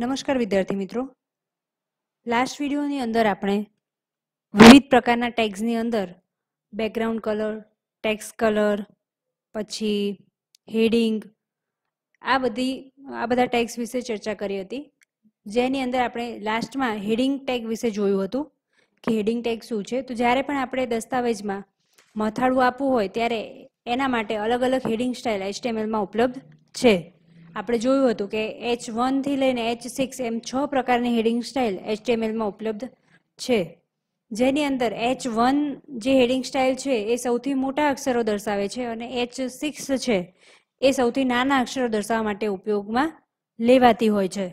નમસ્કાર વિદ્યાર્થી મિત્રો લાસ્ટ વિડીયોની અંદર આપણે વિવિધ પ્રકારના ટેગ્સની અંદર બેકગ્રાઉન્ડ કલર ટેક્સ કલર પછી હેડિંગ આ બધી આ બધા ટેક્સ વિશે ચર્ચા કરી હતી જેની અંદર આપણે લાસ્ટમાં હેડિંગ ટેગ વિશે જોયું હતું કે હેડિંગ ટેગ શું છે તો જ્યારે પણ આપણે દસ્તાવેજમાં મથાળું આપવું હોય ત્યારે એના માટે અલગ અલગ હેડિંગ સ્ટાઇલ એચટીએમએલમાં ઉપલબ્ધ છે આપણે જોયું હતું કે એચ વનથી લઈને એચ સિક્સ એમ છ પ્રકારની હેડિંગ સ્ટાઇલ એચટીએમએલમાં ઉપલબ્ધ છે જેની અંદર એચ વન જે હેડિંગ સ્ટાઇલ છે એ સૌથી મોટા અક્ષરો દર્શાવે છે અને એચ સિક્સ છે એ સૌથી નાના અક્ષરો દર્શાવવા માટે ઉપયોગમાં લેવાતી હોય છે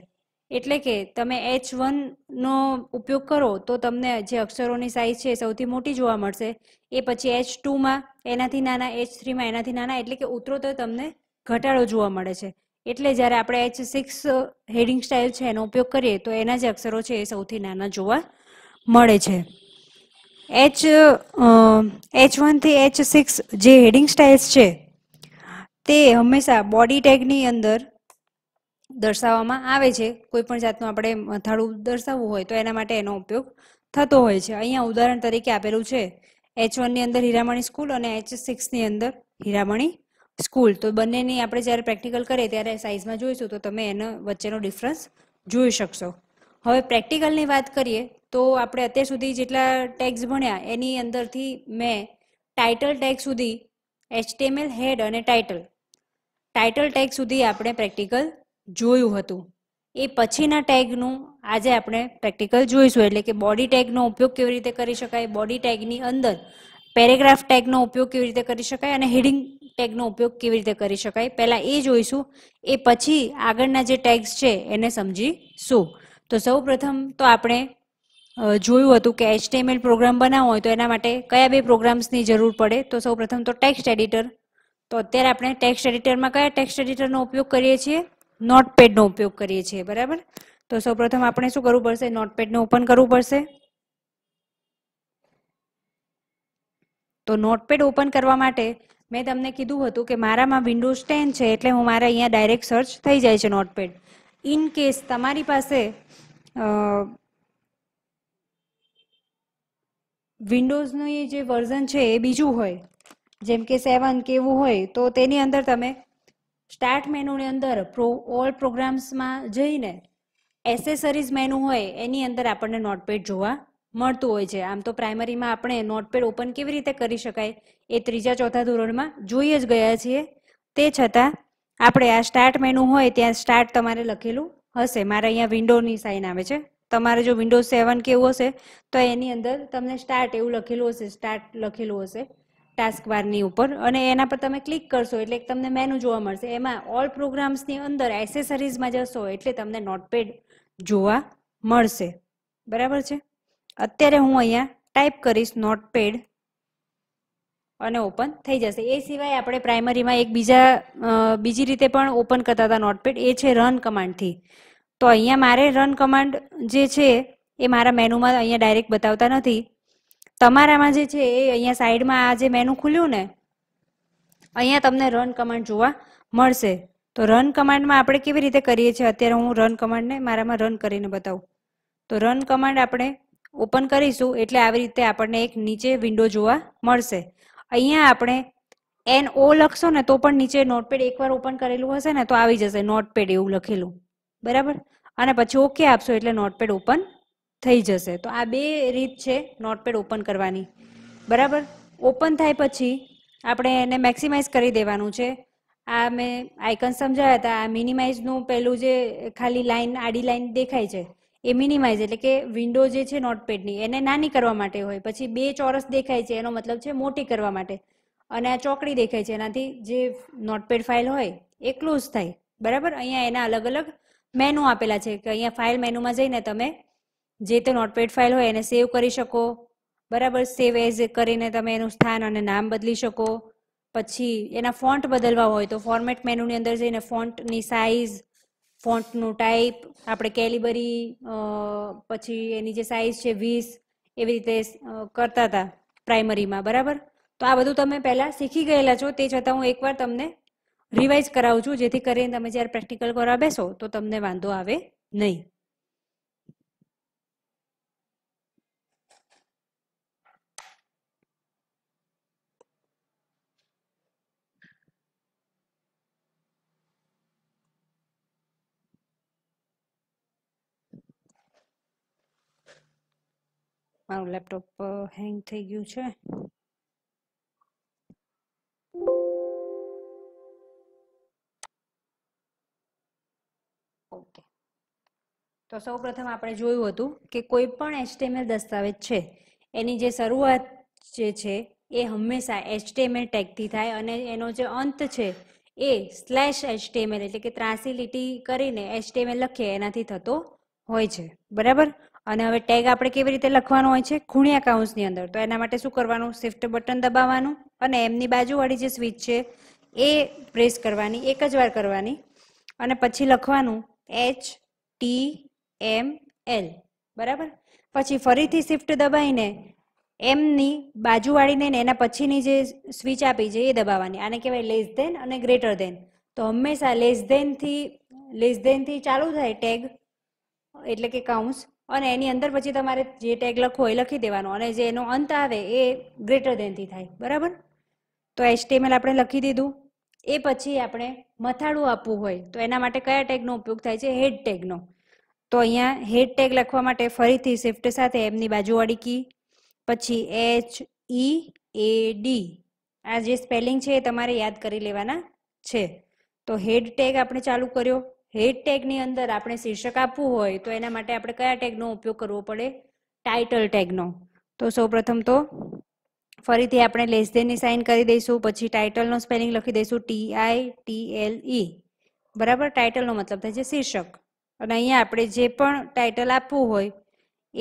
એટલે કે તમે એચ વનનો ઉપયોગ કરો તો તમને જે અક્ષરોની સાઇઝ છે એ સૌથી મોટી જોવા મળશે એ પછી એચ ટુમાં એનાથી નાના એચ થ્રીમાં એનાથી નાના એટલે કે ઉતરો તો તમને ઘટાડો જોવા મળે છે એટલે જ્યારે આપણે એચ સિક્સ હેડિંગ સ્ટાઇલ છે એનો ઉપયોગ કરીએ તો એના જે અક્ષરો છે એ સૌથી નાના જોવા મળે છે એચ એચ વનથી એચ સિક્સ જે હેડિંગ સ્ટાઇલ્સ છે તે હંમેશા બોડી ટેગની અંદર દર્શાવવામાં આવે છે કોઈ પણ જાતનું આપણે મથાળું દર્શાવવું હોય તો એના માટે એનો ઉપયોગ થતો હોય છે અહીંયા ઉદાહરણ તરીકે આપેલું છે એચ વનની અંદર હીરામણી સ્કૂલ અને એચ સિક્સની અંદર હીરામણી સ્કૂલ તો બંનેની આપણે જ્યારે પ્રેક્ટિકલ કરીએ ત્યારે સાઇઝમાં જોઈશું તો તમે એનો વચ્ચેનો ડિફરન્સ જોઈ શકશો હવે પ્રેક્ટિકલની વાત કરીએ તો આપણે અત્યાર સુધી જેટલા ટેગ્સ ભણ્યા એની અંદરથી મેં ટાઇટલ ટેગ સુધી એચટીએમએલ હેડ અને ટાઇટલ ટાઇટલ ટેગ સુધી આપણે પ્રેક્ટિકલ જોયું હતું એ પછીના ટેગનું આજે આપણે પ્રેક્ટિકલ જોઈશું એટલે કે બોડી ટેગનો ઉપયોગ કેવી રીતે કરી શકાય બોડી ટેગની અંદર પેરેગ્રાફ ટેગનો ઉપયોગ કેવી રીતે કરી શકાય અને હેડિંગ ટેગનો ઉપયોગ કેવી રીતે કરી શકાય પહેલાં એ જોઈશું એ પછી આગળના જે ટેગ્સ છે એને સમજીશું તો સૌ પ્રથમ તો આપણે જોયું હતું કે એચટીએમએલ પ્રોગ્રામ બનાવવો હોય તો એના માટે કયા બે પ્રોગ્રામ્સની જરૂર પડે તો સૌ પ્રથમ તો ટેક્સ્ટ એડિટર તો અત્યારે આપણે ટેક્સ્ટ એડિટરમાં કયા ટેક્સ્ટ એડિટરનો ઉપયોગ કરીએ છીએ નોટપેડનો ઉપયોગ કરીએ છીએ બરાબર તો સૌ પ્રથમ આપણે શું કરવું પડશે નોટપેડને ઓપન કરવું પડશે તો નોટપેડ ઓપન કરવા માટે મેં તમને કીધું હતું કે મારામાં વિન્ડોઝ ટેન છે એટલે હું મારા અહીંયા ડાયરેક્ટ સર્ચ થઈ જાય છે નોટપેડ ઇન કેસ તમારી પાસે વિન્ડોઝનું જે વર્ઝન છે એ બીજું હોય જેમ કે સેવન કેવું હોય તો તેની અંદર તમે સ્ટાર્ટ મેનુની અંદર પ્રો ઓલ પ્રોગ્રામ્સમાં જઈને એસેસરીઝ મેનુ હોય એની અંદર આપણને નોટપેડ જોવા મળતું હોય છે આમ તો પ્રાઇમરીમાં આપણે નોટપેડ ઓપન કેવી રીતે કરી શકાય એ ત્રીજા ચોથા ધોરણમાં જોઈ જ ગયા છીએ તે છતાં આપણે આ સ્ટાર્ટ મેનુ હોય ત્યાં સ્ટાર્ટ તમારે લખેલું હશે મારે અહીંયા વિન્ડોની સાઇન આવે છે તમારે જો વિન્ડો સેવન કેવું હશે તો એની અંદર તમને સ્ટાર્ટ એવું લખેલું હશે સ્ટાર્ટ લખેલું હશે ટાસ્ક બારની ઉપર અને એના પર તમે ક્લિક કરશો એટલે તમને મેનુ જોવા મળશે એમાં ઓલ પ્રોગ્રામ્સની અંદર એસેસરીઝમાં જશો એટલે તમને નોટપેડ જોવા મળશે બરાબર છે અત્યારે હું અહીંયા ટાઈપ કરીશ નોટપેડ અને ઓપન થઈ જશે એ સિવાય આપણે પ્રાઇમરીમાં એક બીજા બીજી રીતે પણ ઓપન કરતા હતા નોટપેડ એ છે રન કમાન્ડથી તો અહીંયા મારે રન કમાન્ડ જે છે એ મારા મેનુમાં અહીંયા ડાયરેક્ટ બતાવતા નથી તમારામાં જે છે એ અહીંયા સાઈડમાં આ જે મેનુ ખુલ્યું ને અહીંયા તમને રન કમાન્ડ જોવા મળશે તો રન કમાન્ડમાં આપણે કેવી રીતે કરીએ છીએ અત્યારે હું રન કમાન્ડને મારામાં રન કરીને બતાવું તો રન કમાન્ડ આપણે ઓપન કરીશું એટલે આવી રીતે આપણને એક નીચે વિન્ડો જોવા મળશે અહીંયા આપણે એન ઓ લખશો ને તો પણ નીચે નોટપેડ એકવાર ઓપન કરેલું હશે ને તો આવી જશે નોટપેડ એવું લખેલું બરાબર અને પછી ઓકે આપશો એટલે નોટપેડ ઓપન થઈ જશે તો આ બે રીત છે નોટપેડ ઓપન કરવાની બરાબર ઓપન થાય પછી આપણે એને મેક્સિમાઇઝ કરી દેવાનું છે આ મેં આઇકન સમજાવ્યા હતા આ મિનિમાઇઝનું પહેલું જે ખાલી લાઇન આડી લાઇન દેખાય છે એ મિનિમાઇઝ એટલે કે વિન્ડો જે છે નોટપેડની એને નાની કરવા માટે હોય પછી બે ચોરસ દેખાય છે એનો મતલબ છે મોટી કરવા માટે અને આ ચોકડી દેખાય છે એનાથી જે નોટપેડ ફાઇલ હોય એ ક્લોઝ થાય બરાબર અહીંયા એના અલગ અલગ મેનુ આપેલા છે કે અહીંયા ફાઇલ મેનુમાં જઈને તમે જે તે નોટપેડ ફાઇલ હોય એને સેવ કરી શકો બરાબર સેવ એઝ કરીને તમે એનું સ્થાન અને નામ બદલી શકો પછી એના ફોન્ટ બદલવા હોય તો ફોર્મેટ મેનુની અંદર જઈને ફોન્ટની સાઇઝ ફોન્ટનું ટાઈપ આપણે કેલિબરી પછી એની જે સાઇઝ છે વીસ એવી રીતે કરતા હતા પ્રાઇમરીમાં બરાબર તો આ બધું તમે પહેલાં શીખી ગયેલા છો તે છતાં હું એકવાર તમને રિવાઇઝ કરાવું છું જેથી કરીને તમે જ્યારે પ્રેક્ટિકલ કરવા બેસો તો તમને વાંધો આવે નહીં મારું લેપટોપ હેંગ થઈ ગયું છે ઓકે તો સૌપ્રથમ આપણે જોયું હતું કે કોઈ પણ એચટીએમએલ દસ્તાવેજ છે એની જે શરૂઆત જે છે એ હંમેશા એચટીએમએલ ટેગથી થાય અને એનો જે અંત છે એ સ્લેશ એચટીએમએલ એટલે કે ત્રાસી લીટી કરીને એચટીએમએલ લખીએ એનાથી થતો હોય છે બરાબર અને હવે ટેગ આપણે કેવી રીતે લખવાનો હોય છે ખૂણિયા કાઉન્સની અંદર તો એના માટે શું કરવાનું શિફ્ટ બટન દબાવવાનું અને એમની બાજુવાળી જે સ્વિચ છે એ પ્રેસ કરવાની એક જ વાર કરવાની અને પછી લખવાનું એચ ટી એમ એલ બરાબર પછી ફરીથી શિફ્ટ દબાવીને એમની બાજુવાળીને ને એના પછીની જે સ્વિચ આપી છે એ દબાવવાની આને કહેવાય લેસ દેન અને ગ્રેટર દેન તો હંમેશા લેસ ધેનથી લેસ ધેનથી ચાલુ થાય ટેગ એટલે કે કાઉન્સ અને એની અંદર પછી તમારે જે ટેગ લખો એ લખી દેવાનો અને જે એનો અંત આવે એ ગ્રેટર દેનથી થાય બરાબર તો એચટીએમએલ આપણે લખી દીધું એ પછી આપણે મથાળું આપવું હોય તો એના માટે કયા ટેગનો ઉપયોગ થાય છે હેડ ટેગનો તો અહીંયા હેડ ટેગ લખવા માટે ફરીથી શિફ્ટ સાથે એમની બાજુવાળી કી પછી એચ ઈ એ ડી આ જે સ્પેલિંગ છે એ તમારે યાદ કરી લેવાના છે તો હેડ ટેગ આપણે ચાલુ કર્યો હેડ ટેગની અંદર આપણે શીર્ષક આપવું હોય તો એના માટે આપણે કયા ટેગનો ઉપયોગ કરવો પડે ટાઇટલ ટેગનો તો સૌપ્રથમ તો ફરીથી આપણે લેસ સાઇન કરી દઈશું પછી ટાઇટલનો સ્પેલિંગ લખી દઈશું T I T L E બરાબર ટાઇટલનો મતલબ થાય છે શીર્ષક અને અહીંયા આપણે જે પણ ટાઇટલ આપવું હોય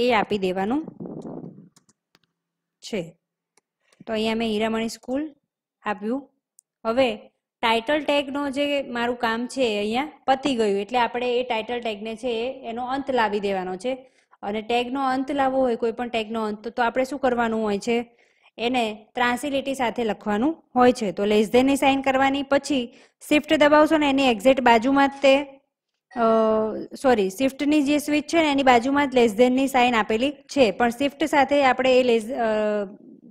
એ આપી દેવાનું છે તો અહીંયા મેં હીરામણી સ્કૂલ આપ્યું હવે ટાઇટલ ટેગનો જે મારું કામ છે અહીંયા પતી ગયું એટલે આપણે એ ટાઇટલ ટેગને છે એનો અંત લાવી દેવાનો છે અને ટેગનો અંત લાવવો હોય કોઈ પણ ટેગનો અંત તો આપણે શું કરવાનું હોય છે એને ત્રાસી સાથે લખવાનું હોય છે તો લેસ ધેનની સાઇન કરવાની પછી શિફ્ટ દબાવશો ને એની એક્ઝેક્ટ બાજુમાં જ તે સોરી શિફ્ટની જે સ્વિચ છે ને એની બાજુમાં જ લેસ ધેનની સાઇન આપેલી છે પણ શિફ્ટ સાથે આપણે એ લેસ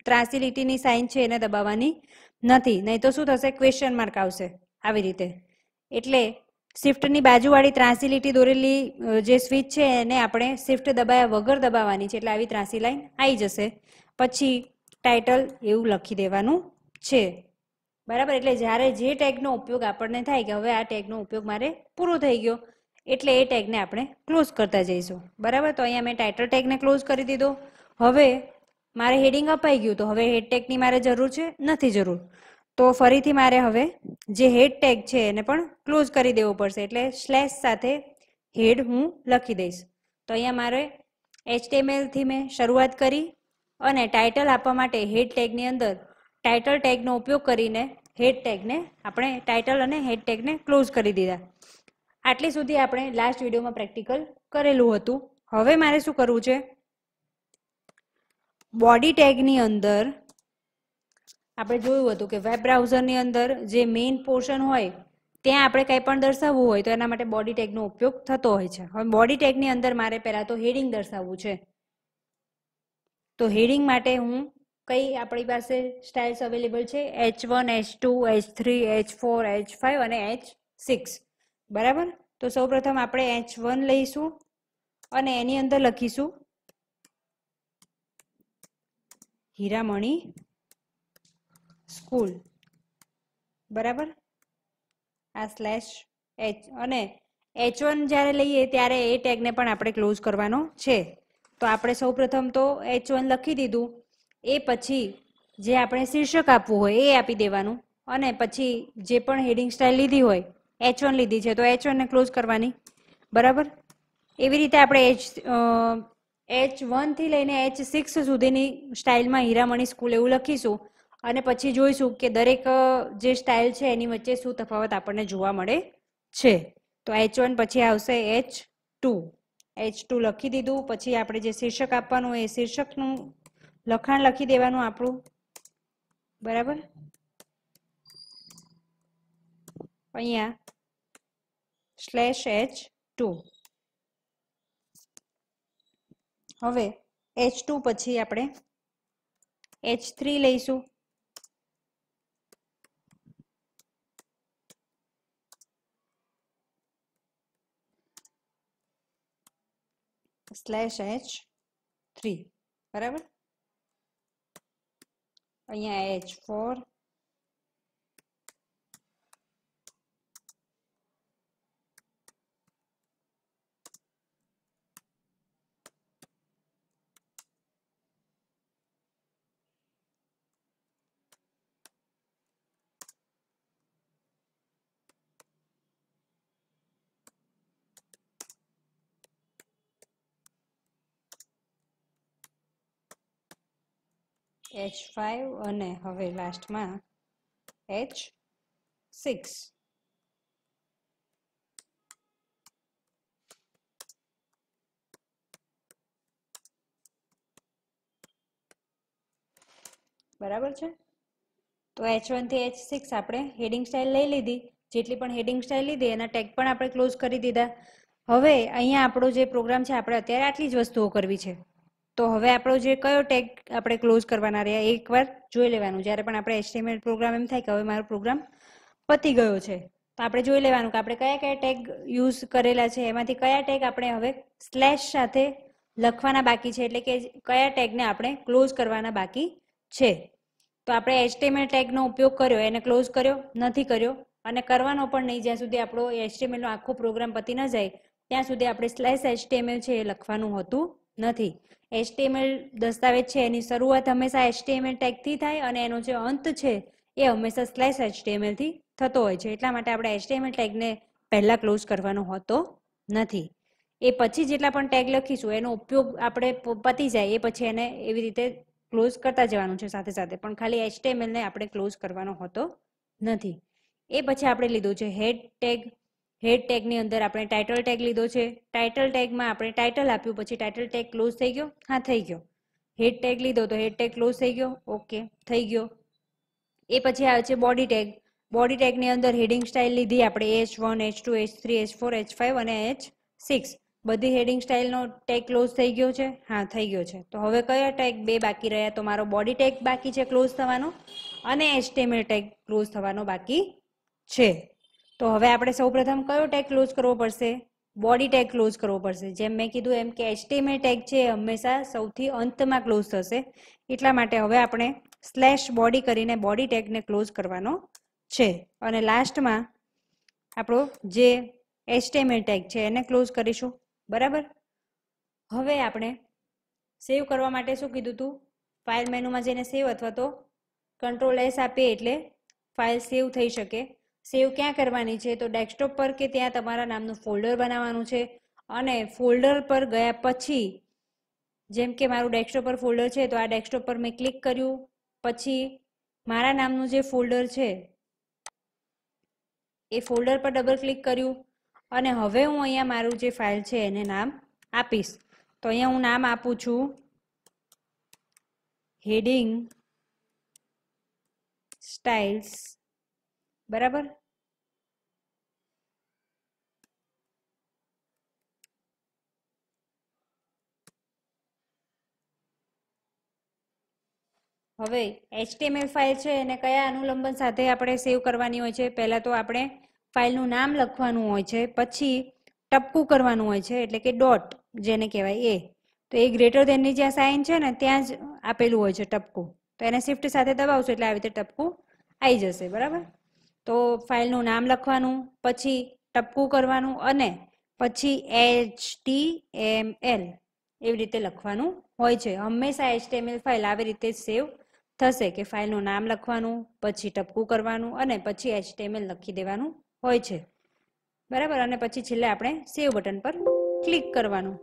ત્રાસી સાઇન છે એને દબાવવાની નથી નહીં તો શું થશે ક્વેશ્ચન માર્ક આવશે આવી રીતે એટલે શિફ્ટની બાજુવાળી ત્રાસી લીટી દોરેલી જે સ્વિચ છે એને આપણે શિફ્ટ દબાયા વગર દબાવવાની છે એટલે આવી ત્રાસી લાઈન આવી જશે પછી ટાઇટલ એવું લખી દેવાનું છે બરાબર એટલે જ્યારે જે ટેગનો ઉપયોગ આપણને થાય કે હવે આ ટેગનો ઉપયોગ મારે પૂરો થઈ ગયો એટલે એ ટેગને આપણે ક્લોઝ કરતા જઈશું બરાબર તો અહીંયા મેં ટાઇટલ ટેગને ક્લોઝ કરી દીધો હવે મારે હેડિંગ અપાઈ ગયું તો હવે હેડ ટેગની મારે જરૂર છે નથી જરૂર તો ફરીથી મારે હવે જે હેડ ટેગ છે એને પણ ક્લોઝ કરી દેવો પડશે એટલે સ્લેશ સાથે હેડ હું લખી દઈશ તો અહીંયા મારે એચટીએમએલથી મેં શરૂઆત કરી અને ટાઇટલ આપવા માટે હેડ ટેગની અંદર ટાઇટલ ટેગનો ઉપયોગ કરીને હેડ ટેગને આપણે ટાઇટલ અને હેડ ટેગને ક્લોઝ કરી દીધા આટલી સુધી આપણે લાસ્ટ વિડીયોમાં પ્રેક્ટિકલ કરેલું હતું હવે મારે શું કરવું છે બોડી ટેગની અંદર આપણે જોયું હતું કે વેબ બ્રાઉઝરની અંદર જે મેઇન પોર્શન હોય ત્યાં આપણે કંઈ પણ દર્શાવવું હોય તો એના માટે બોડી ટેગનો ઉપયોગ થતો હોય છે હવે બોડી ટેગની અંદર મારે પહેલાં તો હેડિંગ દર્શાવવું છે તો હેડિંગ માટે હું કઈ આપણી પાસે સ્ટાઇલ્સ અવેલેબલ છે H one H two H three H four H five અને એચ સિક્સ બરાબર તો સૌપ્રથમ આપણે એચ વન લઈશું અને એની અંદર લખીશું હીરામણી સ્કૂલ બરાબર આ સ્લેશ એચ અને એચ વન જ્યારે લઈએ ત્યારે એ ટેગને પણ આપણે ક્લોઝ કરવાનો છે તો આપણે સૌપ્રથમ તો એચ વન લખી દીધું એ પછી જે આપણે શીર્ષક આપવું હોય એ આપી દેવાનું અને પછી જે પણ હેડિંગ સ્ટાઇલ લીધી હોય એચ વન લીધી છે તો એચ વનને ક્લોઝ કરવાની બરાબર એવી રીતે આપણે એચ એચ વનથી લઈને એચ સિક્સ સુધીની સ્ટાઇલમાં હીરામણી સ્કૂલ એવું લખીશું અને પછી જોઈશું કે દરેક જે સ્ટાઇલ છે એની વચ્ચે શું તફાવત આપણને જોવા મળે છે તો એચ વન પછી આવશે એચ ટુ એચ ટુ લખી દીધું પછી આપણે જે શીર્ષક આપવાનું એ શીર્ષકનું લખાણ લખી દેવાનું આપણું બરાબર અહીંયા સ્લેશ એચ ટુ હવે એચ ટુ પછી આપણે એચ થ્રી લઈશું સ્લેશ એચ થ્રી બરાબર અહીંયા એચ ફોર એચ ફાઇવ અને હવે લાસ્ટમાં એચ સિક્સ બરાબર છે તો એચ વનથી એચ સિક્સ આપણે હેડિંગ સ્ટાઇલ લઈ લીધી જેટલી પણ હેડિંગ સ્ટાઇલ લીધી એના ટેગ પણ આપણે ક્લોઝ કરી દીધા હવે અહીંયા આપણો જે પ્રોગ્રામ છે આપણે અત્યારે આટલી જ વસ્તુઓ કરવી છે તો હવે આપણો જે કયો ટેગ આપણે ક્લોઝ કરવાના રહ્યા એકવાર જોઈ લેવાનું જ્યારે પણ આપણે એસ્ટિમેટ પ્રોગ્રામ એમ થાય કે હવે મારો પ્રોગ્રામ પતી ગયો છે તો આપણે જોઈ લેવાનું કે આપણે કયા કયા ટેગ યુઝ કરેલા છે એમાંથી કયા ટેગ આપણે હવે સ્લેશ સાથે લખવાના બાકી છે એટલે કે કયા ટેગને આપણે ક્લોઝ કરવાના બાકી છે તો આપણે એસ્ટિમેટ ટેગનો ઉપયોગ કર્યો એને ક્લોઝ કર્યો નથી કર્યો અને કરવાનો પણ નહીં જ્યાં સુધી આપણો એસ્ટિમેટનો આખો પ્રોગ્રામ પતી ન જાય ત્યાં સુધી આપણે સ્લેશ એસ્ટિમેલ છે એ લખવાનું હતું નથી એચટીએમએલ દસ્તાવેજ છે એની શરૂઆત હંમેશા એચટીએમએલ ટેગથી થાય અને એનો જે અંત છે એ હંમેશા સ્લેશ એચટીએમએલથી થતો હોય છે એટલા માટે આપણે એચટીએમએલ ટેગને પહેલાં ક્લોઝ કરવાનો હોતો નથી એ પછી જેટલા પણ ટેગ લખીશું એનો ઉપયોગ આપણે પતી જાય એ પછી એને એવી રીતે ક્લોઝ કરતા જવાનું છે સાથે સાથે પણ ખાલી એચટીએમએલને આપણે ક્લોઝ કરવાનો હોતો નથી એ પછી આપણે લીધું છે હેડ ટેગ હેડ ટેગની અંદર આપણે ટાઇટલ ટેગ લીધો છે ટાઇટલ ટેગમાં આપણે ટાઇટલ આપ્યું પછી ટાઇટલ ટેગ ક્લોઝ થઈ ગયો હા થઈ ગયો હેડ ટેગ લીધો તો હેડ ટેગ ક્લોઝ થઈ ગયો ઓકે થઈ ગયો એ પછી આવે છે બોડી ટેગ બોડી ટેગની અંદર હેડિંગ સ્ટાઇલ લીધી આપણે H one H two H three H four H five અને એચ સિક્સ બધી હેડિંગ સ્ટાઇલનો ટેગ ક્લોઝ થઈ ગયો છે હા થઈ ગયો છે તો હવે કયા ટેગ બે બાકી રહ્યા તો મારો બોડી ટેગ બાકી છે ક્લોઝ થવાનો અને એચટીએમએલ ટેગ ક્લોઝ થવાનો બાકી છે તો હવે આપણે સૌપ્રથમ કયો ટેગ ક્લોઝ કરવો પડશે બોડી ટેગ ક્લોઝ કરવો પડશે જેમ મેં કીધું એમ કે એચટીએમએલ ટેગ છે હંમેશા સૌથી અંતમાં ક્લોઝ થશે એટલા માટે હવે આપણે સ્લેશ બોડી કરીને બોડી ટેગને ક્લોઝ કરવાનો છે અને લાસ્ટમાં આપણો જે એચટીએમએલ ટેગ છે એને ક્લોઝ કરીશું બરાબર હવે આપણે સેવ કરવા માટે શું કીધું હતું ફાઇલ મેનુમાં જઈને સેવ અથવા તો કંટ્રોલ એસ આપીએ એટલે ફાઇલ સેવ થઈ શકે સેવ ક્યાં કરવાની છે તો ડેસ્કટોપ પર કે ત્યાં તમારા નામનું ફોલ્ડર બનાવવાનું છે અને ફોલ્ડર પર ગયા પછી જેમ કે મારું ડેસ્કટોપ પર ફોલ્ડર છે તો આ ડેસ્કટોપ પર મેં ક્લિક કર્યું પછી મારા નામનું જે ફોલ્ડર છે એ ફોલ્ડર પર ડબલ ક્લિક કર્યું અને હવે હું અહીંયા મારું જે ફાઇલ છે એને નામ આપીશ તો અહીંયા હું નામ આપું છું હેડિંગ સ્ટાઇલ્સ બરાબર હવે એચટીએમએલ ફાઇલ છે એને કયા અનુલંબન સાથે આપણે સેવ કરવાની હોય છે પહેલાં તો આપણે ફાઇલનું નામ લખવાનું હોય છે પછી ટપકું કરવાનું હોય છે એટલે કે ડોટ જેને કહેવાય એ તો એ ગ્રેટર દેનની જ્યાં સાઇન છે ને ત્યાં જ આપેલું હોય છે ટપકું તો એને શિફ્ટ સાથે દબાવશો એટલે આવી રીતે ટપકું આવી જશે બરાબર તો ફાઇલનું નામ લખવાનું પછી ટપકું કરવાનું અને પછી એચ ટી એમ એલ એવી રીતે લખવાનું હોય છે હંમેશા એચટીએમએલ ફાઇલ આવી રીતે સેવ થશે કે ફાઇલનું નામ લખવાનું પછી ટપકું કરવાનું અને પછી એચટીએમએલ લખી દેવાનું હોય છે બરાબર અને પછી છેલ્લે આપણે સેવ બટન પર ક્લિક કરવાનું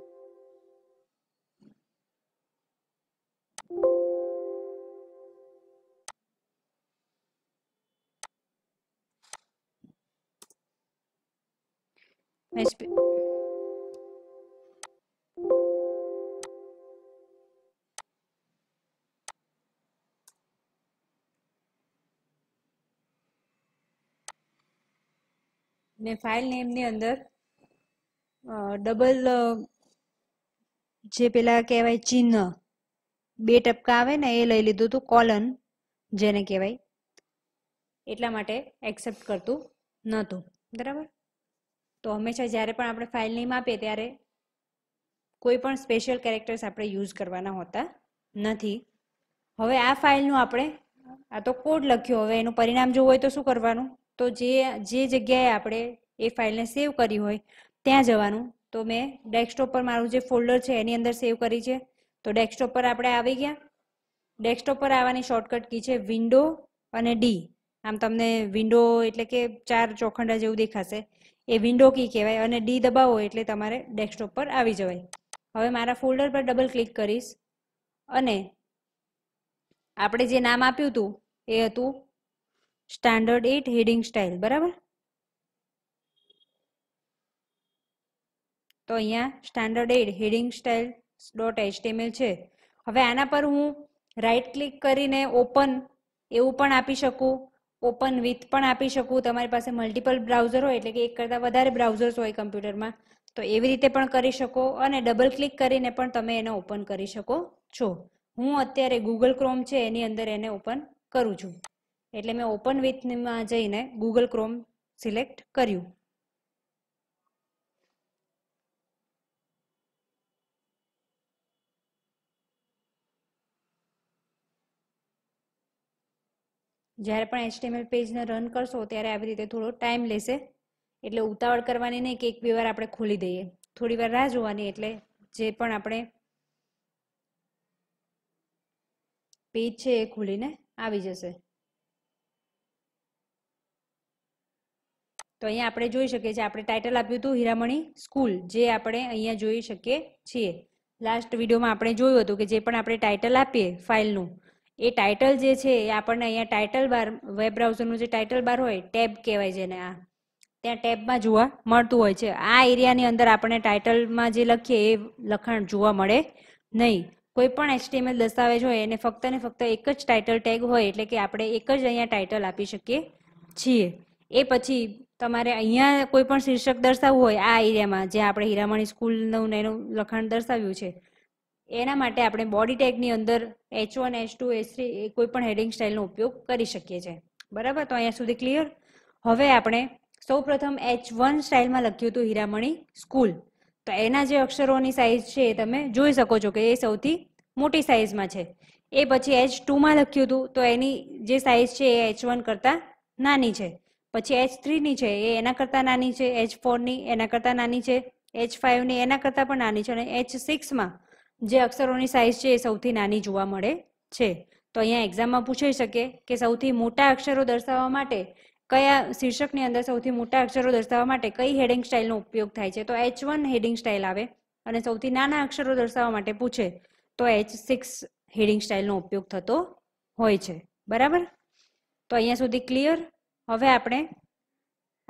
Mas... ને ફાઇલ નેમની અંદર ડબલ જે પેલા કહેવાય ચિહ્ન બે ટપકા આવે ને એ લઈ લીધું હતું કોલન જેને કહેવાય એટલા માટે એક્સેપ્ટ કરતું નહોતું બરાબર તો હંમેશા જ્યારે પણ આપણે ફાઇલ નેમ આપીએ ત્યારે કોઈ પણ સ્પેશિયલ કેરેક્ટર્સ આપણે યુઝ કરવાના હોતા નથી હવે આ ફાઇલનું આપણે આ તો કોડ લખ્યો હવે એનું પરિણામ જોવું હોય તો શું કરવાનું તો જે જે જગ્યાએ આપણે એ ફાઇલને સેવ કરી હોય ત્યાં જવાનું તો મેં ડેસ્કટોપ પર મારું જે ફોલ્ડર છે એની અંદર સેવ કરી છે તો ડેસ્કટોપ પર આપણે આવી ગયા ડેસ્કટોપ પર આવવાની શોર્ટકટ કી છે વિન્ડો અને ડી આમ તમને વિન્ડો એટલે કે ચાર ચોખંડા જેવું દેખાશે એ વિન્ડો કી કહેવાય અને ડી દબાવો એટલે તમારે ડેસ્કટોપ પર આવી જવાય હવે મારા ફોલ્ડર પર ડબલ ક્લિક કરીશ અને આપણે જે નામ આપ્યું હતું એ હતું સ્ટાન્ડર્ડ એટ હેડિંગ સ્ટાઇલ બરાબર તો અહીંયા standard at heading style dot HTML છે હવે આના પર હું રાઇટ ક્લિક કરીને ઓપન એવું પણ આપી શકું ઓપન વિથ પણ આપી શકું તમારી પાસે મલ્ટિપલ બ્રાઉઝર હોય એટલે કે એક કરતાં વધારે બ્રાઉઝર્સ હોય કમ્પ્યુટરમાં તો એવી રીતે પણ કરી શકો અને ડબલ ક્લિક કરીને પણ તમે એને ઓપન કરી શકો છો હું અત્યારે ગૂગલ ક્રોમ છે એની અંદર એને ઓપન કરું છું એટલે મેં ઓપન વિથમાં જઈને ગૂગલ ક્રોમ સિલેક્ટ કર્યું જ્યારે પણ એચટીએમએલ પેજને રન કરશો ત્યારે આવી રીતે થોડો ટાઈમ લેશે એટલે ઉતાવળ કરવાની નહીં કે એક બે વાર આપણે ખોલી દઈએ થોડી વાર રાહ જોવાની એટલે જે પણ આપણે પેજ છે એ ખોલીને આવી જશે તો અહીંયા આપણે જોઈ શકીએ છીએ આપણે ટાઇટલ આપ્યું હતું હીરામણી સ્કૂલ જે આપણે અહીંયા જોઈ શકીએ છીએ લાસ્ટ વિડીયોમાં આપણે જોયું હતું કે જે પણ આપણે ટાઇટલ આપીએ ફાઇલનું એ ટાઇટલ જે છે એ આપણને અહીંયા ટાઇટલ બાર વેબ બ્રાઉઝરનું જે ટાઇટલ બાર હોય ટેબ કહેવાય જેને આ ત્યાં ટેબમાં જોવા મળતું હોય છે આ એરિયાની અંદર આપણને ટાઇટલમાં જે લખીએ એ લખાણ જોવા મળે નહીં કોઈ પણ એચટીએમએલ દસ્તાવેજ હોય એને ફક્ત ને ફક્ત એક જ ટાઇટલ ટેગ હોય એટલે કે આપણે એક જ અહીંયા ટાઇટલ આપી શકીએ છીએ એ પછી તમારે અહીંયા કોઈ પણ શીર્ષક દર્શાવવું હોય આ એરિયામાં જે આપણે હીરામણી સ્કૂલનું એનું લખાણ દર્શાવ્યું છે એના માટે આપણે બોડી ટેગની અંદર H one H two H three કોઈ પણ હેડિંગ સ્ટાઇલનો ઉપયોગ કરી શકીએ છીએ બરાબર તો અહીંયા સુધી ક્લિયર હવે આપણે સૌપ્રથમ એચ વન સ્ટાઇલમાં લખ્યું હતું હીરામણી સ્કૂલ તો એના જે અક્ષરોની સાઇઝ છે એ તમે જોઈ શકો છો કે એ સૌથી મોટી સાઇઝમાં છે એ પછી એચ ટુમાં લખ્યું હતું તો એની જે સાઇઝ છે એ એચ વન કરતાં નાની છે પછી એચ થ્રીની છે એ એના કરતાં નાની છે એચ ફોરની એના કરતાં નાની છે એચ ફાઇવની એના કરતાં પણ નાની છે અને એચ સિક્સમાં જે અક્ષરોની સાઇઝ છે એ સૌથી નાની જોવા મળે છે તો અહીંયા એક્ઝામમાં પૂછાઈ શકે કે સૌથી મોટા અક્ષરો દર્શાવવા માટે કયા શીર્ષકની અંદર સૌથી મોટા અક્ષરો દર્શાવવા માટે કઈ હેડિંગ સ્ટાઇલનો ઉપયોગ થાય છે તો એચ વન હેડિંગ સ્ટાઇલ આવે અને સૌથી નાના અક્ષરો દર્શાવવા માટે પૂછે તો એચ સિક્સ હેડિંગ સ્ટાઇલનો ઉપયોગ થતો હોય છે બરાબર તો અહીંયા સુધી ક્લિયર હવે આપણે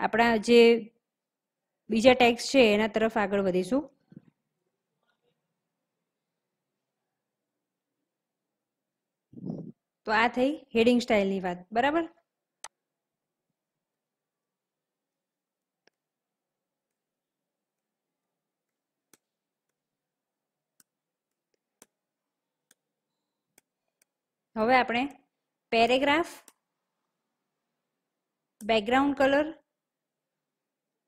આપણા જે બીજા ટેક્સ છે એના તરફ આગળ વધીશું તો આ થઈ હેડિંગ સ્ટાઇલની વાત બરાબર હવે આપણે પેરેગ્રાફ બેકગ્રાઉન્ડ કલર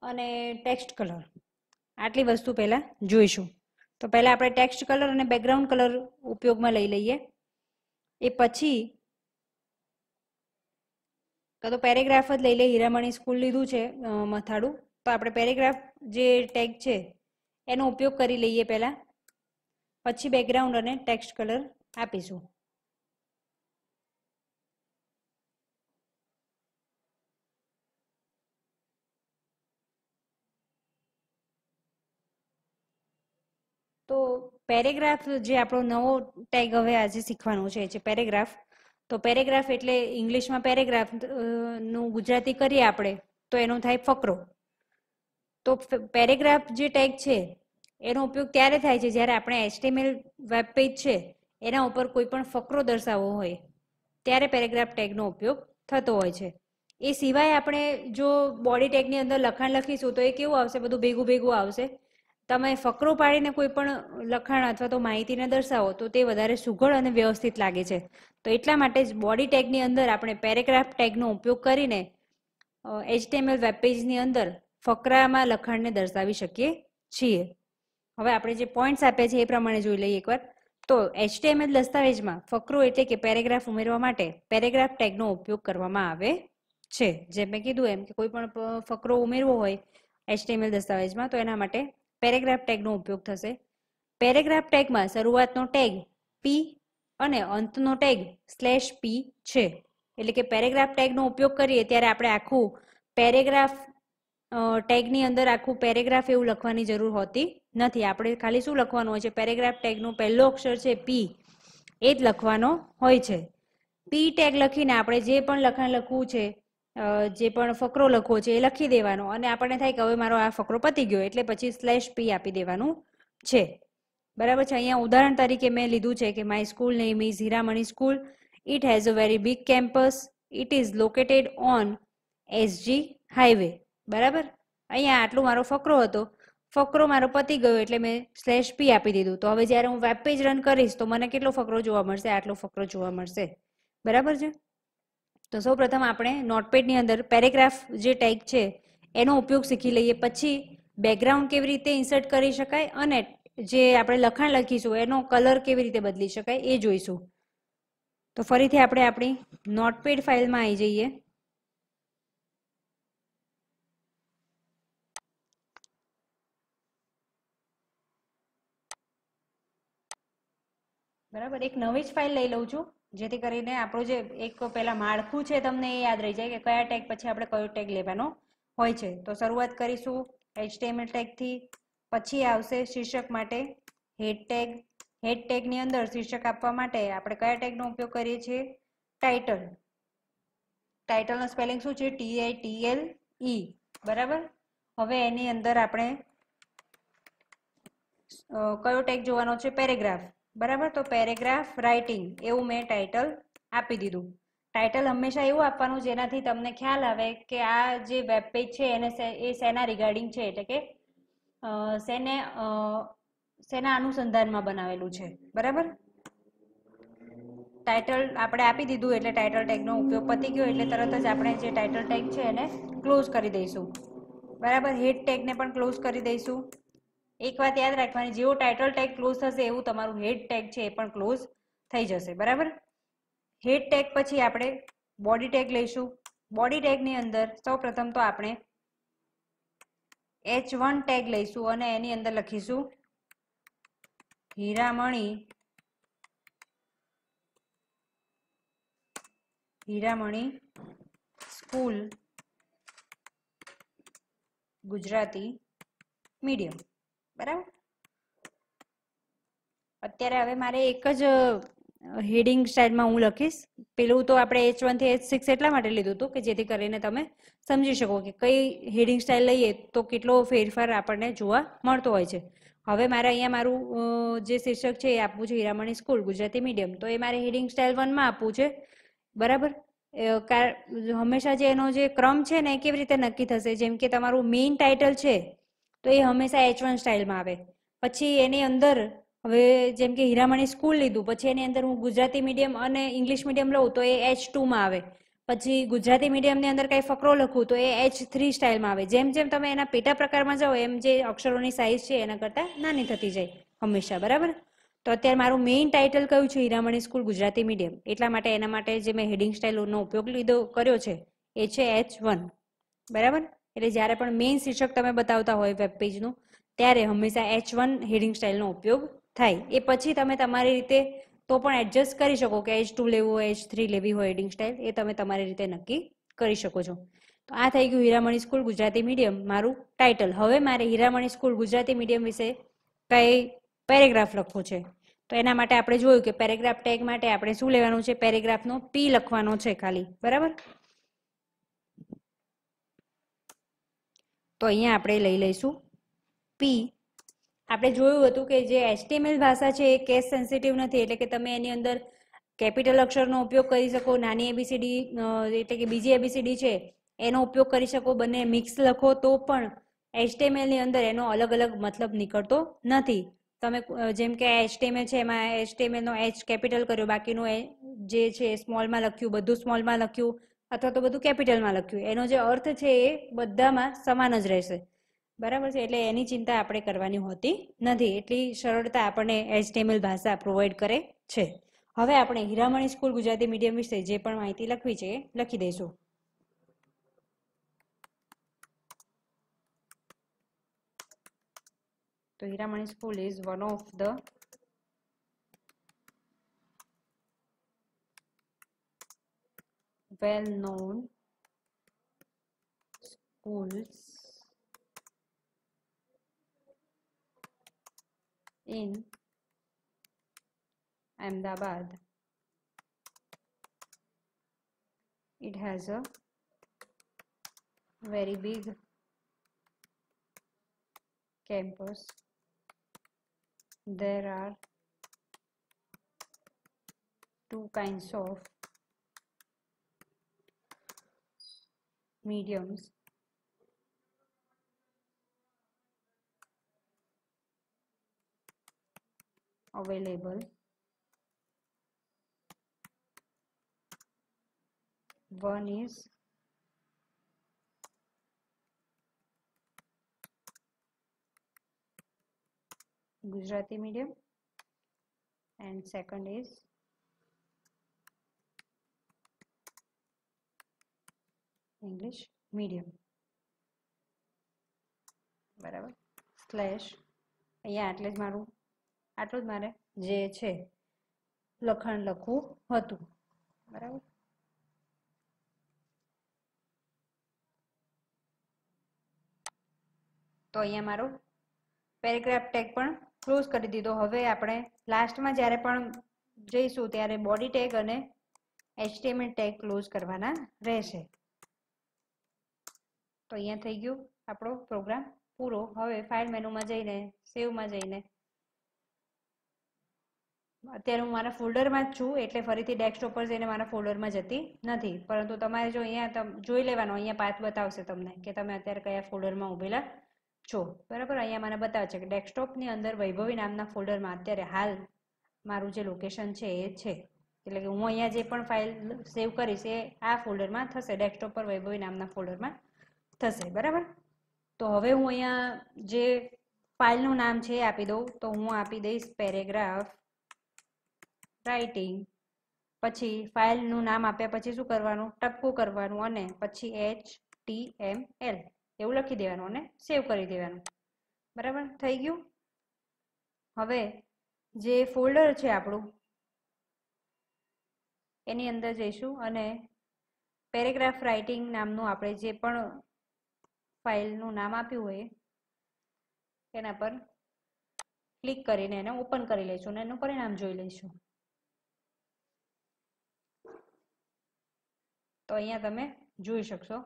અને ટેક્સ્ટ કલર આટલી વસ્તુ પહેલાં જોઈશું તો પહેલાં આપણે ટેક્સ્ટ કલર અને બેકગ્રાઉન્ડ કલર ઉપયોગમાં લઈ લઈએ એ પછી કાં તો પેરેગ્રાફ જ લઈ લે હીરામણી સ્કૂલ લીધું છે મથાળું તો આપણે પેરેગ્રાફ જે ટેગ છે એનો ઉપયોગ કરી લઈએ પહેલાં પછી બેકગ્રાઉન્ડ અને ટેક્સ્ટ કલર આપીશું પેરેગ્રાફ જે આપણો નવો ટેગ હવે આજે શીખવાનો છે જે પેરેગ્રાફ તો પેરેગ્રાફ એટલે ઇંગ્લિશમાં પેરેગ્રાફ નું ગુજરાતી કરીએ આપણે તો એનો થાય ફકરો તો પેરેગ્રાફ જે ટેગ છે એનો ઉપયોગ ત્યારે થાય છે જ્યારે આપણે એચટીએમએલ વેબ પેજ છે એના ઉપર કોઈ પણ ફકરો દર્શાવવો હોય ત્યારે પેરેગ્રાફ ટેગનો ઉપયોગ થતો હોય છે એ સિવાય આપણે જો બોડી ટેગની અંદર લખાણ લખીશું તો એ કેવું આવશે બધું ભેગું ભેગું આવશે તમે ફકરો પાડીને કોઈ પણ લખાણ અથવા તો માહિતીને દર્શાવો તો તે વધારે સુઘડ અને વ્યવસ્થિત લાગે છે તો એટલા માટે જ બોડી ટેગની અંદર આપણે પેરેગ્રાફ ટેગનો ઉપયોગ કરીને એચટીએમએલ વેબ પેજની અંદર ફકરામાં લખાણને દર્શાવી શકીએ છીએ હવે આપણે જે પોઈન્ટ્સ આપ્યા છે એ પ્રમાણે જોઈ લઈએ એકવાર તો એચટીએમએલ દસ્તાવેજમાં ફકરો એટલે કે પેરેગ્રાફ ઉમેરવા માટે પેરેગ્રાફ ટેગનો ઉપયોગ કરવામાં આવે છે જેમ મેં કીધું એમ કે કોઈ પણ ફકરો ઉમેરવો હોય એચટીએમએલ દસ્તાવેજમાં તો એના માટે પેરેગ્રાફ ટેગનો ઉપયોગ થશે પેરેગ્રાફ ટેગમાં શરૂઆતનો ટેગ પી અને અંતનો ટેગ સ્લેશ પી છે એટલે કે પેરેગ્રાફ ટેગનો ઉપયોગ કરીએ ત્યારે આપણે આખું પેરેગ્રાફ ટેગની અંદર આખું પેરેગ્રાફ એવું લખવાની જરૂર હોતી નથી આપણે ખાલી શું લખવાનું હોય છે પેરેગ્રાફ ટેગનો પહેલો અક્ષર છે પી એ જ લખવાનો હોય છે પી ટેગ લખીને આપણે જે પણ લખાણ લખવું છે જે પણ ફકરો લખવો છે એ લખી દેવાનો અને આપણને થાય કે હવે મારો આ ફકરો પતી ગયો એટલે પછી સ્લેશ પી આપી દેવાનું છે બરાબર છે અહીંયા ઉદાહરણ તરીકે મેં લીધું છે કે my school name is Hiramani school it has a very big campus it is located on SG highway બરાબર અહીંયા આટલું મારો ફકરો હતો ફકરો મારો પતી ગયો એટલે મેં સ્લેશ પી આપી દીધું તો હવે જ્યારે હું વેબ પેજ રન કરીશ તો મને કેટલો ફકરો જોવા મળશે આટલો ફકરો જોવા મળશે બરાબર છે તો સૌ પ્રથમ આપણે નોટપેડની અંદર પેરેગ્રાફ જે ટેગ છે એનો ઉપયોગ શીખી લઈએ પછી બેકગ્રાઉન્ડ કેવી રીતે ઇન્સર્ટ કરી શકાય અને જે આપણે લખાણ લખીશું એનો કલર કેવી રીતે બદલી શકાય એ જોઈશું તો ફરીથી આપણે આપણી નોટપેડ ફાઇલમાં આવી જઈએ બરાબર એક નવી જ ફાઇલ લઈ લઉં છું જેથી કરીને આપણું જે એક પહેલાં માળખું છે તમને એ યાદ રહી જાય કે કયા ટેગ પછી આપણે કયો ટેગ લેવાનો હોય છે તો શરૂઆત કરીશું એચટીએમએલ ટેગથી પછી આવશે શીર્ષક માટે હેડ ટેગ હેડ ટેગની અંદર શીર્ષક આપવા માટે આપણે કયા ટેગનો ઉપયોગ કરીએ છીએ ટાઇટલ ટાઇટલનું સ્પેલિંગ શું છે T I T L E બરાબર હવે એની અંદર આપણે કયો ટેગ જોવાનો છે પેરેગ્રાફ બરાબર તો પેરેગ્રાફ રાઇટિંગ એવું મેં ટાઇટલ આપી દીધું ટાઇટલ હંમેશા એવું આપવાનું જેનાથી તમને ખ્યાલ આવે કે આ જે વેબ પેજ છે એને એ શેના રિગાર્ડિંગ છે એટલે કે શેને શેના અનુસંધાનમાં બનાવેલું છે બરાબર ટાઇટલ આપણે આપી દીધું એટલે ટાઇટલ ટેગનો ઉપયોગ પતી ગયો એટલે તરત જ આપણે જે ટાઇટલ ટેગ છે એને ક્લોઝ કરી દઈશું બરાબર હેડ ટેગને પણ ક્લોઝ કરી દઈશું એક વાત યાદ રાખવાની જેવો ટાઇટલ ટેગ ક્લોઝ થશે એવું તમારું હેડ ટેગ છે એ પણ ક્લોઝ થઈ જશે બરાબર હેડ ટેગ પછી આપણે બોડી ટેગ લઈશું બોડી ટેગની અંદર સૌ પ્રથમ તો આપણે એચ વન ટેગ લઈશું અને એની અંદર લખીશું હીરામણી હીરામણી સ્કૂલ ગુજરાતી મીડિયમ બરાબર અત્યારે હવે મારે એક જ હેડિંગ સ્ટાઇલમાં હું લખીશ પેલું તો આપણે એચ વન વનથી એચ સિક્સ એટલા માટે લીધું હતું કે જેથી કરીને તમે સમજી શકો કે કઈ હેડિંગ સ્ટાઇલ લઈએ તો કેટલો ફેરફાર આપણને જોવા મળતો હોય છે હવે મારે અહીંયા મારું જે શીર્ષક છે એ આપવું છે હીરામણી સ્કૂલ ગુજરાતી મીડિયમ તો એ મારે હેડિંગ સ્ટાઇલ વનમાં આપવું છે બરાબર હંમેશા જે એનો જે ક્રમ છે ને એ કેવી રીતે નક્કી થશે જેમ કે તમારું મેઇન ટાઇટલ છે તો એ હંમેશા એચ વન સ્ટાઇલમાં આવે પછી એની અંદર હવે જેમ કે હીરામણી સ્કૂલ લીધું પછી એની અંદર હું ગુજરાતી મીડિયમ અને ઇંગ્લિશ મીડિયમ લઉં તો એ એચ ટુમાં આવે પછી ગુજરાતી મીડિયમની અંદર કાંઈ ફકરો લખું તો એ એચ થ્રી સ્ટાઇલમાં આવે જેમ જેમ તમે એના પેટા પ્રકારમાં જાઓ એમ જે અક્ષરોની સાઇઝ છે એના કરતાં નાની થતી જાય હંમેશા બરાબર તો અત્યારે મારું મેઇન ટાઇટલ કયું છે હીરામણી સ્કૂલ ગુજરાતી મીડિયમ એટલા માટે એના માટે જે મેં હેડિંગ સ્ટાઇલનો ઉપયોગ લીધો કર્યો છે એ છે એચ વન બરાબર એટલે જ્યારે પણ મેઇન શીર્ષક તમે બતાવતા હોય વેબ પેજનું ત્યારે હંમેશા એચ વન હેડિંગ સ્ટાઇલનો ઉપયોગ થાય એ પછી તમે તમારી રીતે તો પણ એડજસ્ટ કરી શકો કે એચ ટુ લેવું હોય એચ થ્રી લેવી હોય હેડિંગ સ્ટાઇલ એ તમે તમારી રીતે નક્કી કરી શકો છો તો આ થઈ ગયું હીરામણી સ્કૂલ ગુજરાતી મીડિયમ મારું ટાઇટલ હવે મારે હીરામણી સ્કૂલ ગુજરાતી મીડિયમ વિશે કઈ પેરેગ્રાફ લખવો છે તો એના માટે આપણે જોયું કે પેરેગ્રાફ ટેગ માટે આપણે શું લેવાનું છે પેરેગ્રાફનો પી લખવાનો છે ખાલી બરાબર તો અહીંયા આપણે લઈ લઈશું પી આપણે જોયું હતું કે જે એચટીએમએલ ભાષા છે એ કેસ સેન્સિટિવ નથી એટલે કે તમે એની અંદર કેપિટલ અક્ષરનો ઉપયોગ કરી શકો નાની એબીસીડી એટલે કે બીજી એબીસીડી છે એનો ઉપયોગ કરી શકો બંને મિક્સ લખો તો પણ એચટીએમએલની અંદર એનો અલગ અલગ મતલબ નીકળતો નથી તમે જેમ કે એચટીએમએલ છે એમાં એચટીએમએલનો એચ કેપિટલ કર્યો બાકીનું એ જે છે સ્મોલમાં લખ્યું બધું સ્મોલમાં લખ્યું અથવા તો બધું કેપિટલમાં લખ્યું એનો જે અર્થ છે એ બધામાં સમાન જ રહેશે બરાબર છે એટલે એની ચિંતા આપણે કરવાની હોતી નથી એટલી સરળતા આપણને એચટીએમએલ ભાષા પ્રોવાઈડ કરે છે હવે આપણે હીરામણી સ્કૂલ ગુજરાતી મીડિયમ વિશે જે પણ માહિતી લખવી છે લખી દઈશું તો Hiramani school is one of the well-known schools in Ahmedabad. It has a very big campus. There are two kinds of mediums available one is Gujarati medium and second is English medium બરાબર slash અહીંયા આટલે જ મારું આટલું જ મારે જે છે લખાણ લખવું હતું બરાબર તો અહીંયા મારું પેરેગ્રાફ ટેગ પણ ક્લોઝ કરી દીધો હવે આપણે લાસ્ટમાં જ્યારે પણ જઈશું ત્યારે બોડી ટેગ અને એચટીએમએલ ટેગ ક્લોઝ કરવાના રહેશે તો અહીંયા થઈ ગયો આપણો પ્રોગ્રામ પૂરો હવે ફાઇલ મેનુમાં જઈને સેવમાં જઈને અત્યારે હું મારા ફોલ્ડરમાં જ છું એટલે ફરીથી ડેસ્કટોપ પર જઈને મારા ફોલ્ડરમાં જતી નથી પરંતુ તમારે જો અહીંયા જોઈ લેવાનો અહીંયા પાથ બતાવશે તમને કે તમે અત્યારે કયા ફોલ્ડરમાં ઉભેલા છો બરાબર અહીંયા મને બતાવે છે કે ડેસ્કટોપની અંદર વૈભવી નામના ફોલ્ડરમાં અત્યારે હાલ મારું જે લોકેશન છે એ છે એટલે કે હું અહીંયા જે પણ ફાઇલ સેવ કરીશ એ આ ફોલ્ડરમાં થશે ડેસ્કટોપ પર વૈભવી નામના ફોલ્ડરમાં થશે બરાબર તો હવે હું અહીંયા જે ફાઇલનું નામ છે એ આપી દઉં તો હું આપી દઈશ પેરેગ્રાફ રાઇટિંગ પછી ફાઇલનું નામ આપ્યા પછી શું કરવાનું ટપકું કરવાનું અને પછી એચ ટી એમ એલ એવું લખી દેવાનું અને સેવ કરી દેવાનું બરાબર થઈ ગયું હવે જે ફોલ્ડર છે આપણું એની અંદર જઈશું અને પેરેગ્રાફ રાઇટિંગ નામનું આપણે જે પણ ફાઇલનું નામ આપ્યું હોય એના પર ક્લિક કરીને એને ઓપન કરી લઈશું અને એનું પરિણામ જોઈ લઈશું તો અહીંયા તમે જોઈ શકશો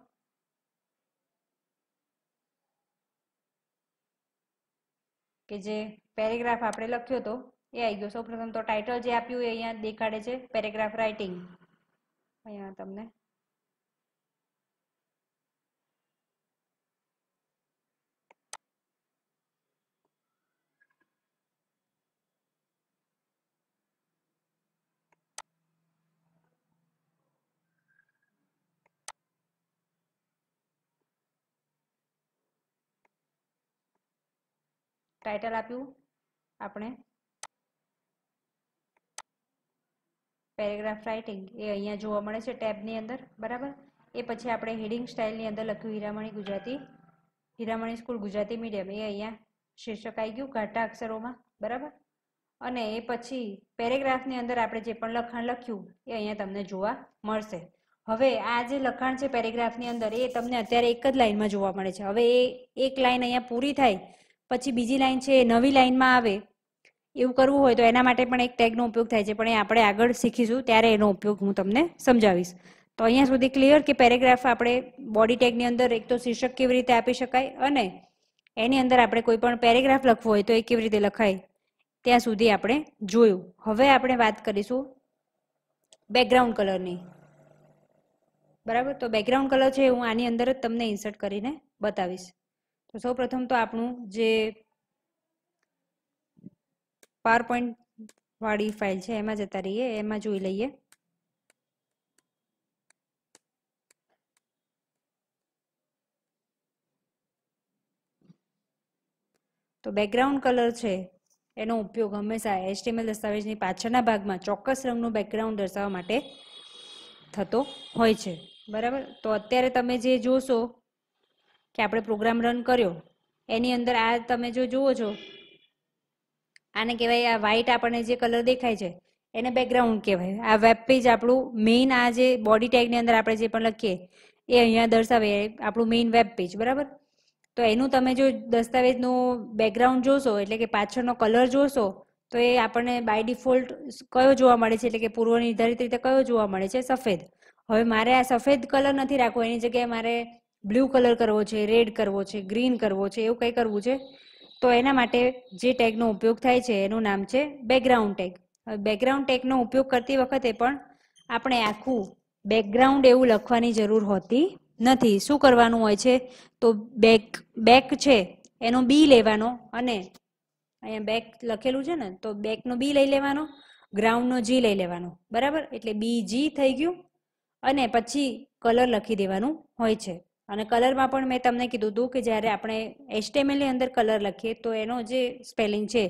કે જે પેરેગ્રાફ આપણે લખ્યો હતો એ આવી ગયો સૌપ્રથમ તો ટાઈટલ જે આપ્યું એ અહીંયા દેખાડે છે પેરેગ્રાફ રાઇટિંગ અહીંયા તમને ટાઇટલ આપ્યું આપણે પેરેગ્રાફ રાઇટિંગ એ અહીંયા જોવા મળે છે ટેબની અંદર બરાબર એ પછી આપણે હેડિંગ સ્ટાઇલની અંદર લખ્યું હીરામણી ગુજરાતી હીરામણી સ્કૂલ ગુજરાતી મીડિયમ એ અહીંયા શીર્ષક આવી ગયું ઘાટા અક્ષરોમાં બરાબર અને એ પછી પેરેગ્રાફની અંદર આપણે જે પણ લખાણ લખ્યું એ અહીંયા તમને જોવા મળશે હવે આ જે લખાણ છે પેરેગ્રાફની અંદર એ તમને અત્યારે એક જ લાઇનમાં જોવા મળે છે હવે એ એક લાઇન અહીંયા પૂરી થાય પછી બીજી લાઈન છે એ નવી લાઈનમાં આવે એવું કરવું હોય તો એના માટે પણ એક ટેગનો ઉપયોગ થાય છે પણ એ આપણે આગળ શીખીશું ત્યારે એનો ઉપયોગ હું તમને સમજાવીશ તો અહીંયા સુધી ક્લિયર કે પેરેગ્રાફ આપણે બોડી ટેગની અંદર એક તો શીર્ષક કેવી રીતે આપી શકાય અને એની અંદર આપણે કોઈ પણ પેરેગ્રાફ લખવો હોય તો એ કેવી રીતે લખાય ત્યાં સુધી આપણે જોયું હવે આપણે વાત કરીશું બેકગ્રાઉન્ડ કલરની બરાબર તો બેકગ્રાઉન્ડ કલર છે હું આની અંદર જ તમને ઇન્સર્ટ કરીને બતાવીશ તો સૌ પ્રથમ તો આપણું જે પાવર પોઈન્ટ વાળી ફાઇલ છે એમાં જતા રહીએ એમાં જોઈ લઈએ તો બેકગ્રાઉન્ડ કલર છે એનો ઉપયોગ હંમેશા એચટીએમએલ દસ્તાવેજની પાછળના ભાગમાં ચોક્કસ રંગનું બેકગ્રાઉન્ડ દર્શાવવા માટે થતો હોય છે બરાબર તો અત્યારે તમે જે જોશો કે આપણે પ્રોગ્રામ રન કર્યો એની અંદર આ તમે જો જુઓ છો આને કહેવાય આ વ્હાઇટ આપણને જે કલર દેખાય છે એને બેકગ્રાઉન્ડ કહેવાય આ વેબ પેજ આપણું મેઇન આ જે બોડી ટેગની અંદર આપણે જે પણ લખીએ એ અહીંયા દર્શાવે આપણું મેઇન વેબ પેજ બરાબર તો એનું તમે જો દસ્તાવેજનું બેકગ્રાઉન્ડ જોશો એટલે કે પાછળનો કલર જોશો તો એ આપણને બાય ડિફોલ્ટ કયો જોવા મળે છે એટલે કે પૂર્વ નિર્ધારિત રીતે કયો જોવા મળે છે સફેદ હવે મારે આ સફેદ કલર નથી રાખવો એની જગ્યાએ મારે બ્લુ કલર કરવો છે રેડ કરવો છે ગ્રીન કરવો છે એવું કંઈ કરવું છે તો એના માટે જે ટેગનો ઉપયોગ થાય છે એનું નામ છે બેકગ્રાઉન્ડ ટેગ હવે બેકગ્રાઉન્ડ ટેગનો ઉપયોગ કરતી વખતે પણ આપણે આખું બેકગ્રાઉન્ડ એવું લખવાની જરૂર હોતી નથી શું કરવાનું હોય છે તો બેક બેક છે એનો બી લેવાનો અને અહીંયા બેક લખેલું છે ને તો બેકનો બી લઈ લેવાનો ગ્રાઉન્ડનો જી લઈ લેવાનો બરાબર એટલે બી જી થઈ ગયું અને પછી કલર લખી દેવાનું હોય છે અને કલરમાં પણ મેં તમને કીધું હતું કે જ્યારે આપણે એચટેમેલની અંદર કલર લખીએ તો એનો જે સ્પેલિંગ છે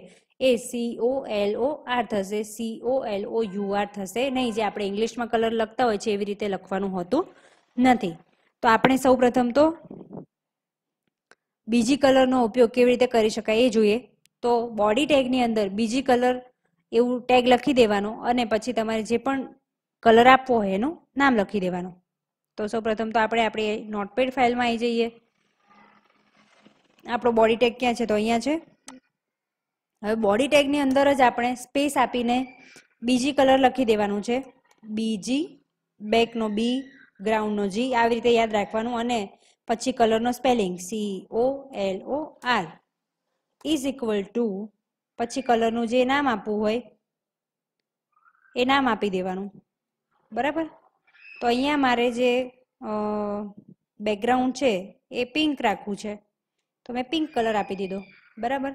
એ C O L O R થશે C O L O U R થશે નહીં જે આપણે ઇંગ્લિશમાં કલર લખતા હોય છે એવી રીતે લખવાનું હોતું નથી તો આપણે સૌ પ્રથમ તો બીજી કલરનો ઉપયોગ કેવી રીતે કરી શકાય એ જોઈએ તો બોડી ટેગની અંદર બીજી કલર એવું ટેગ લખી દેવાનો અને પછી તમારે જે પણ કલર આપવો હોય એનું નામ લખી દેવાનું તો સૌપ્રથમ તો આપણે આપણી નોટપેડ ફાઇલમાં આવી જઈએ આપણો બોડી ટેગ ક્યાં છે તો અહીંયા છે હવે બોડી ટેગની અંદર જ આપણે સ્પેસ આપીને બીજી કલર લખી દેવાનું છે બીજી બેકનો બી ગ્રાઉન્ડનો જી આવી રીતે યાદ રાખવાનું અને પછી કલરનો spelling C O L O R is equal to પછી કલરનું જે નામ આપવું હોય એ નામ આપી દેવાનું બરાબર તો અહીંયા મારે જે બેકગ્રાઉન્ડ છે એ પિંક રાખવું છે તો મેં પિંક કલર આપી દીધો બરાબર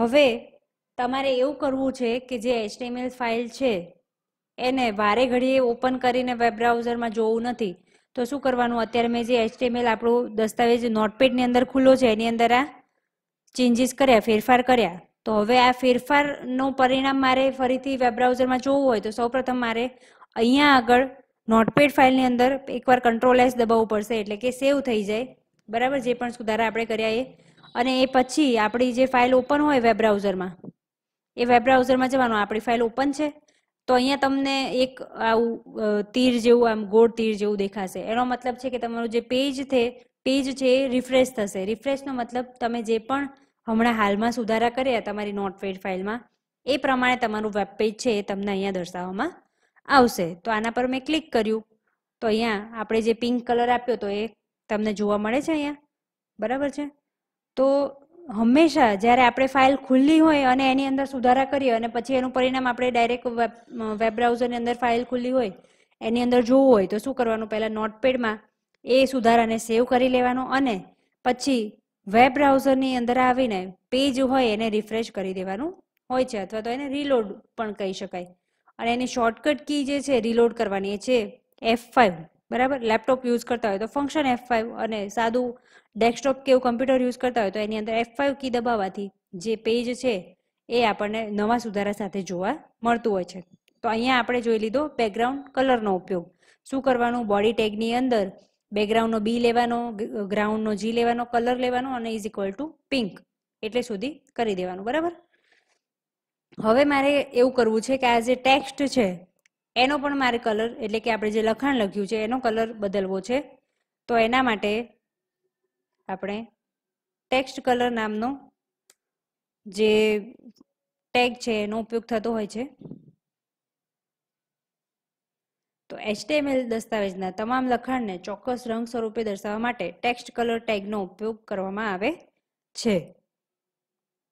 હવે તમારે એવું કરવું છે કે જે એચટીએમએલ ફાઇલ છે એને વારે ઘડીએ ઓપન કરીને વેબ બ્રાઉઝરમાં જોવું નથી તો શું કરવાનું અત્યારે મેં જે એચટીએમએલ આપણું દસ્તાવેજ નોટપેડની અંદર ખુલ્લો છે એની અંદર આ ચેન્જીસ કર્યા ફેરફાર કર્યા તો હવે આ ફેરફારનું પરિણામ મારે ફરીથી વેબ બ્રાઉઝરમાં જોવું હોય તો સૌપ્રથમ મારે અહીંયા આગળ નોટપેડ ફાઇલની અંદર એકવાર કંટ્રોલ એસ દબાવવું પડશે એટલે કે સેવ થઈ જાય બરાબર જે પણ સુધારા આપણે કર્યા એ અને એ પછી આપણી જે ફાઇલ ઓપન હોય વેબ બ્રાઉઝરમાં એ વેબ બ્રાઉઝરમાં જવાનું આપણી ફાઇલ ઓપન છે તો અહીંયા તમને એક આવું તીર જેવું આમ ગોળ તીર જેવું દેખાશે એનો મતલબ છે કે તમારું જે પેજ છે પેજ છે એ રિફ્રેશ થશે રિફ્રેશનો મતલબ તમે જે પણ હમણાં હાલમાં સુધારા કર્યા તમારી નોટપેડ ફાઇલમાં એ પ્રમાણે તમારું વેબ પેજ છે એ તમને અહીંયા દર્શાવવામાં આવશે તો આના પર મેં ક્લિક કર્યું તો અહીંયા આપણે જે પિંક કલર આપ્યો તો એ તમને જોવા મળે છે અહીંયા બરાબર છે તો હંમેશા જ્યારે આપણે ફાઇલ ખુલ્લી હોય અને એની અંદર સુધારા કરીએ અને પછી એનું પરિણામ આપણે ડાયરેક્ટ વેબ બ્રાઉઝરની અંદર ફાઇલ ખુલ્લી હોય એની અંદર જોવું હોય તો શું કરવાનું પહેલાં નોટપેડમાં એ સુધારાને સેવ કરી લેવાનો અને પછી વેબ બ્રાઉઝરની અંદર આવીને પેજ હોય એને રિફ્રેશ કરી દેવાનું હોય છે અથવા તો એને રીલોડ પણ કહી શકાય અને એની શોર્ટકટ કી જે છે રીલોડ કરવાની એ છે એફ ફાઇવ બરાબર લેપટોપ યુઝ કરતા હોય તો ફંક્શન એફ ફાઇવ અને સાદું ડેસ્કટોપ કે એવું કમ્પ્યુટર યુઝ કરતા હોય તો એની અંદર એફ ફાઇવ કી દબાવવાથી જે પેજ છે એ આપણને નવા સુધારા સાથે જોવા મળતું હોય છે તો અહીંયા આપણે જોઈ લીધો બેકગ્રાઉન્ડ કલરનો ઉપયોગ શું કરવાનું બોડી ટેગની અંદર બેકગ્રાઉન્ડનો બી લેવાનો ગ્રાઉન્ડનો જી લેવાનો કલર લેવાનો અને ઇઝ ઇક્વલ ટુ પિંક એટલે સુધી કરી દેવાનું બરાબર હવે મારે એવું કરવું છે કે આ જે ટેક્સ્ટ છે એનો પણ મારે કલર એટલે કે આપણે જે લખાણ લખ્યું છે એનો કલર બદલવો છે તો એના માટે આપણે ટેક્સ્ટ કલર નામનો જે ટેગ છે એનો ઉપયોગ થતો હોય છે તો એચટીએમએલ દસ્તાવેજના તમામ લખાણને ચોક્કસ રંગ સ્વરૂપે દર્શાવવા માટે ટેક્સ્ટ કલર ટેગનો ઉપયોગ કરવામાં આવે છે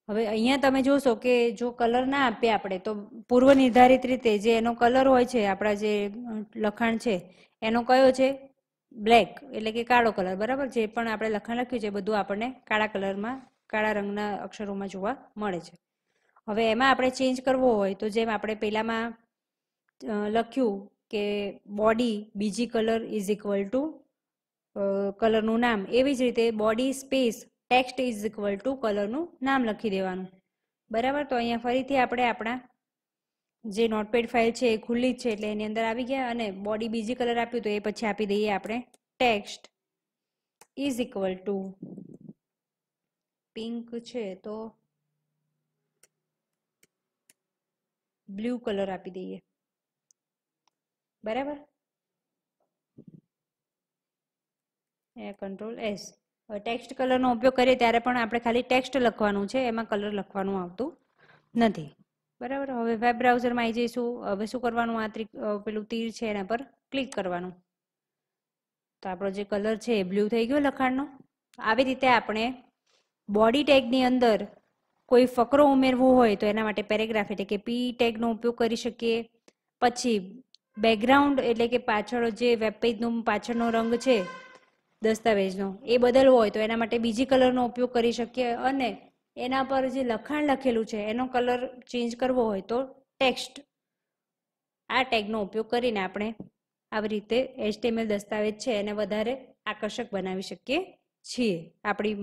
હવે અહીંયા તમે જોશો કે જો કલર ના આપીએ આપણે તો પૂર્વ નિર્ધારિત રીતે જે એનો કલર હોય છે આપણા જે લખાણ છે એનો કયો છે બ્લેક એટલે કે કાળો કલર બરાબર જે પણ આપણે લખાણ લખ્યું છે બધું આપણને કાળા કલરમાં કાળા રંગના અક્ષરોમાં જોવા મળે છે હવે એમાં આપણે ચેન્જ કરવો હોય તો જેમ આપણે પહેલામાં લખ્યું કે બોડી બીજી કલર ઇઝ ઇક્વલ ટુ કલરનું નામ એવી જ રીતે body space text is equal to કલરનું નામ લખી દેવાનું બરાબર તો અહીંયા ફરીથી આપણે આપણા જે નોટપેડ ફાઇલ છે એ ખુલ્લી જ છે એટલે એની અંદર આવી ગયા અને બોડી બીજી કલર આપ્યું તો એ પછી આપી દઈએ આપણે text is equal to pink છે તો બ્લુ કલર આપી દઈએ બરાબર એ કંટ્રોલ એસ ટેક્સ્ટ કલરનો ઉપયોગ કરીએ ત્યારે પણ આપણે ખાલી ટેક્સ્ટ લખવાનું છે એમાં કલર લખવાનું આવતું નથી બરાબર હવે વેબ બ્રાઉઝરમાં આવી જઈશું હવે શું કરવાનું આ પેલું તીર છે એના પર ક્લિક કરવાનું તો આપણો જે કલર છે એ બ્લુ થઈ ગયો લખાણનો આવી રીતે આપણે બોડી ટેગની અંદર કોઈ ફકરો ઉમેરવો હોય તો એના માટે પેરેગ્રાફ એટલે કે પી ટેગનો ઉપયોગ કરી શકીએ પછી બેકગ્રાઉન્ડ એટલે કે પાછળ જે વેબપેજનું પાછળનો રંગ છે દસ્તાવેજનો એ બદલવો હોય તો એના માટે બીજી કલરનો ઉપયોગ કરી શકીએ અને એના પર જે લખાણ લખેલું છે એનો કલર ચેન્જ કરવો હોય તો ટેક્સ્ટ આ ટેગનો ઉપયોગ કરીને આપણે આવી રીતે એચટીએમએલ દસ્તાવેજ છે એને વધારે આકર્ષક બનાવી શકીએ છીએ આપણી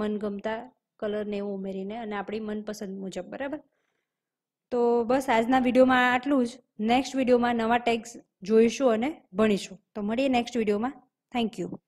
મનગમતા કલરને એવું ઉમેરીને અને આપણી મનપસંદ મુજબ બરાબર તો બસ આજના વિડીયોમાં આટલું જ નેક્સ્ટ વિડીયોમાં નવા ટેગ્સ જોઈશું અને ભણીશું તો મળીએ નેક્સ્ટ વિડીયોમાં Thank you.